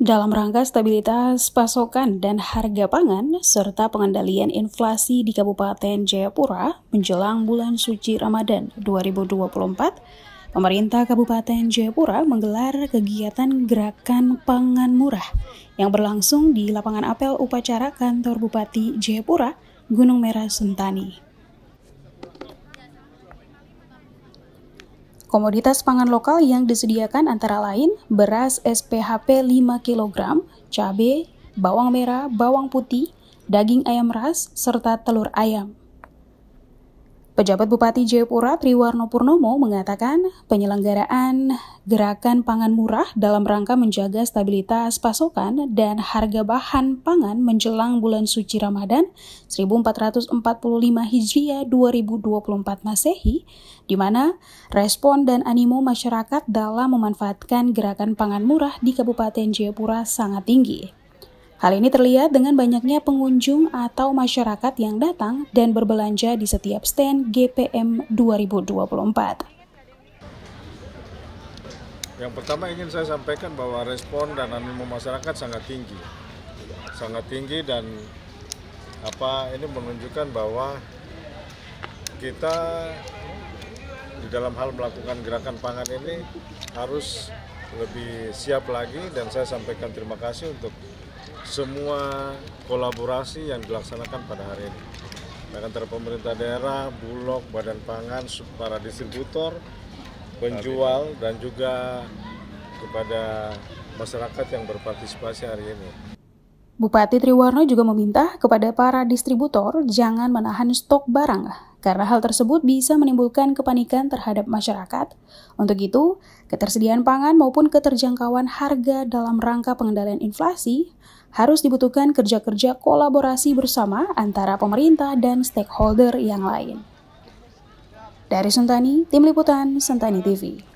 dalam rangka stabilitas pasokan dan harga pangan serta pengendalian inflasi di Kabupaten Jayapura menjelang bulan suci Ramadan 2024, pemerintah Kabupaten Jayapura menggelar kegiatan gerakan pangan murah yang berlangsung di lapangan apel upacara kantor Bupati Jayapura, Gunung Merah Sentani. Komoditas pangan lokal yang disediakan antara lain beras SPHP 5 kg, cabai, bawang merah, bawang putih, daging ayam ras, serta telur ayam. Pejabat Bupati Jayapura Triwarno Purnomo mengatakan penyelenggaraan gerakan pangan murah dalam rangka menjaga stabilitas pasokan dan harga bahan pangan menjelang bulan suci Ramadan 1445 Hijriah 2024 Masehi, di mana respon dan animo masyarakat dalam memanfaatkan gerakan pangan murah di Kabupaten Jayapura sangat tinggi. Hal ini terlihat dengan banyaknya pengunjung atau masyarakat yang datang dan berbelanja di setiap stand GPM 2024. Yang pertama ingin saya sampaikan bahwa respon dan animo masyarakat sangat tinggi, sangat tinggi dan apa ini menunjukkan bahwa kita di dalam hal melakukan gerakan pangan ini harus lebih siap lagi dan saya sampaikan terima kasih untuk semua kolaborasi yang dilaksanakan pada hari ini. Antara pemerintah daerah, Bulog, Badan Pangan, para distributor, penjual, dan juga kepada masyarakat yang berpartisipasi hari ini. Bupati Triwarno juga meminta kepada para distributor jangan menahan stok barang karena hal tersebut bisa menimbulkan kepanikan terhadap masyarakat. Untuk itu, ketersediaan pangan maupun keterjangkauan harga dalam rangka pengendalian inflasi harus dibutuhkan kerja-kerja kolaborasi bersama antara pemerintah dan stakeholder yang lain. Dari Sentani, Tim Liputan Sentani TV.